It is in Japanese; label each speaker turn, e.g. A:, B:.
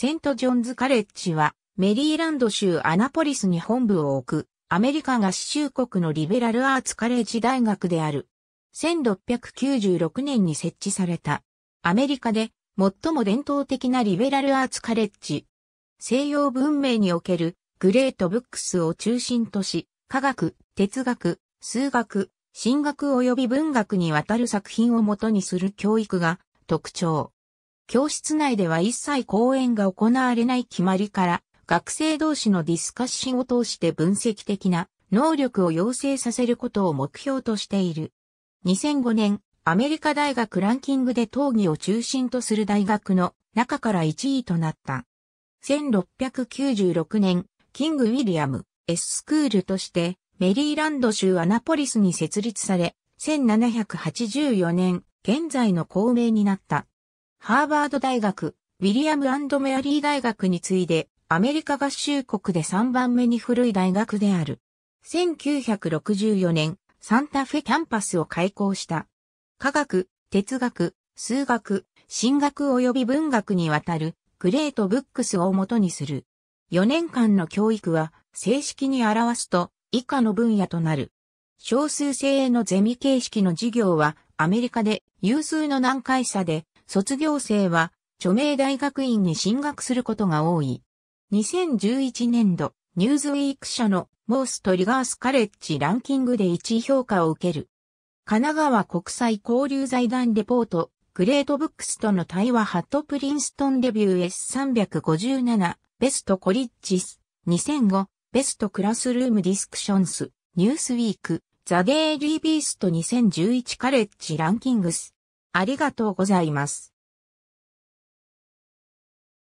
A: セント・ジョンズ・カレッジは、メリーランド州アナポリスに本部を置く、アメリカ合衆国のリベラルアーツカレッジ大学である。1696年に設置された。アメリカで最も伝統的なリベラルアーツカレッジ。西洋文明におけるグレートブックスを中心とし、科学、哲学、数学、神学及び文学にわたる作品をもとにする教育が特徴。教室内では一切講演が行われない決まりから、学生同士のディスカッシンを通して分析的な能力を養成させることを目標としている。2005年、アメリカ大学ランキングで討議を中心とする大学の中から1位となった。1696年、キング・ウィリアム、S スクールとしてメリーランド州アナポリスに設立され、1784年、現在の公名になった。ハーバード大学、ウィリアムアンド・メアリー大学に次いで、アメリカ合衆国で3番目に古い大学である。1964年、サンタフェキャンパスを開校した。科学、哲学、数学、進学及び文学にわたるグレートブックスを元にする。4年間の教育は正式に表すと以下の分野となる。少数精鋭のゼミ形式の授業はアメリカで有数の難解さで卒業生は著名大学院に進学することが多い。2011年度、ニューズウィーク社のモーストリガースカレッジランキングで1位評価を受ける。神奈川国際交流財団レポート、グレートブックスとの対話ハットプリンストンデビュー S357、ベストコリッジス、2005、ベストクラスルームディスクションス、ニュースウィーク、ザ・デイリー・ビースト2011カレッジランキングス、ありがとうございます。